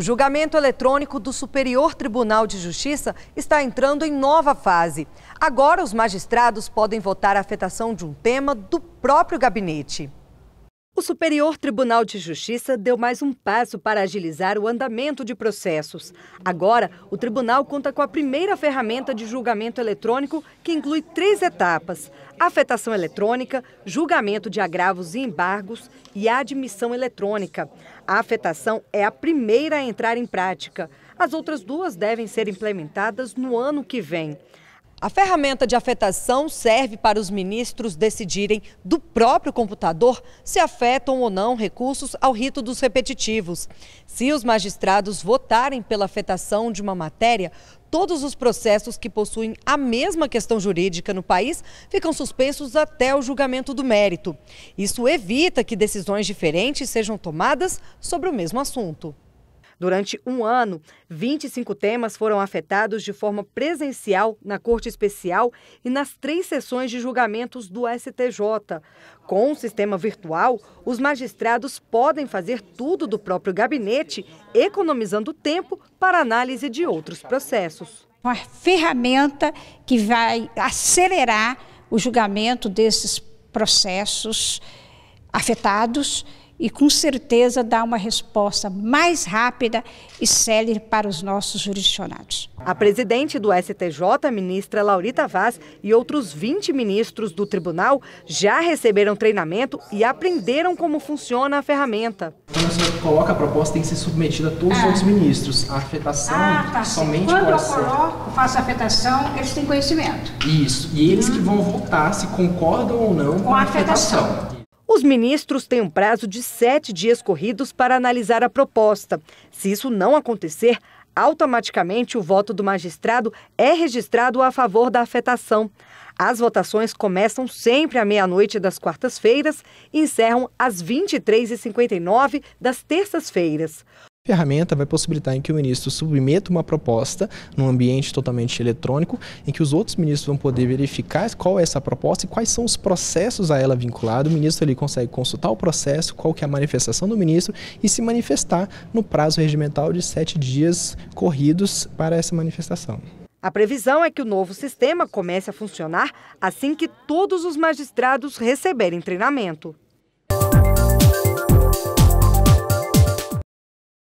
O julgamento eletrônico do Superior Tribunal de Justiça está entrando em nova fase. Agora, os magistrados podem votar a afetação de um tema do próprio gabinete. O Superior Tribunal de Justiça deu mais um passo para agilizar o andamento de processos. Agora, o tribunal conta com a primeira ferramenta de julgamento eletrônico, que inclui três etapas: afetação eletrônica, julgamento de agravos e embargos e admissão eletrônica. A afetação é a primeira a entrar em prática. As outras duas devem ser implementadas no ano que vem. A ferramenta de afetação serve para os ministros decidirem do próprio computador se afetam ou não recursos ao rito dos repetitivos. Se os magistrados votarem pela afetação de uma matéria, todos os processos que possuem a mesma questão jurídica no país ficam suspensos até o julgamento do mérito. Isso evita que decisões diferentes sejam tomadas sobre o mesmo assunto. Durante um ano, 25 temas foram afetados de forma presencial na Corte Especial e nas três sessões de julgamentos do STJ. Com o sistema virtual, os magistrados podem fazer tudo do próprio gabinete, economizando tempo para análise de outros processos. Uma ferramenta que vai acelerar o julgamento desses processos afetados e com certeza dar uma resposta mais rápida e célere para os nossos jurisdicionados. A presidente do STJ, ministra Laurita Vaz, e outros 20 ministros do tribunal já receberam treinamento e aprenderam como funciona a ferramenta. Quando você coloca a proposta, tem que ser submetida a todos ah. os outros ministros. A afetação ah, tá. somente Quando pode eu ser... coloco, faço a afetação, eles têm conhecimento. Isso. E eles hum. que vão votar se concordam ou não com, com a afetação. afetação. Os ministros têm um prazo de sete dias corridos para analisar a proposta. Se isso não acontecer, automaticamente o voto do magistrado é registrado a favor da afetação. As votações começam sempre à meia-noite das quartas-feiras e encerram às 23h59 das terças-feiras ferramenta vai possibilitar em que o ministro submeta uma proposta num ambiente totalmente eletrônico, em que os outros ministros vão poder verificar qual é essa proposta e quais são os processos a ela vinculados. O ministro ele consegue consultar o processo, qual que é a manifestação do ministro e se manifestar no prazo regimental de sete dias corridos para essa manifestação. A previsão é que o novo sistema comece a funcionar assim que todos os magistrados receberem treinamento.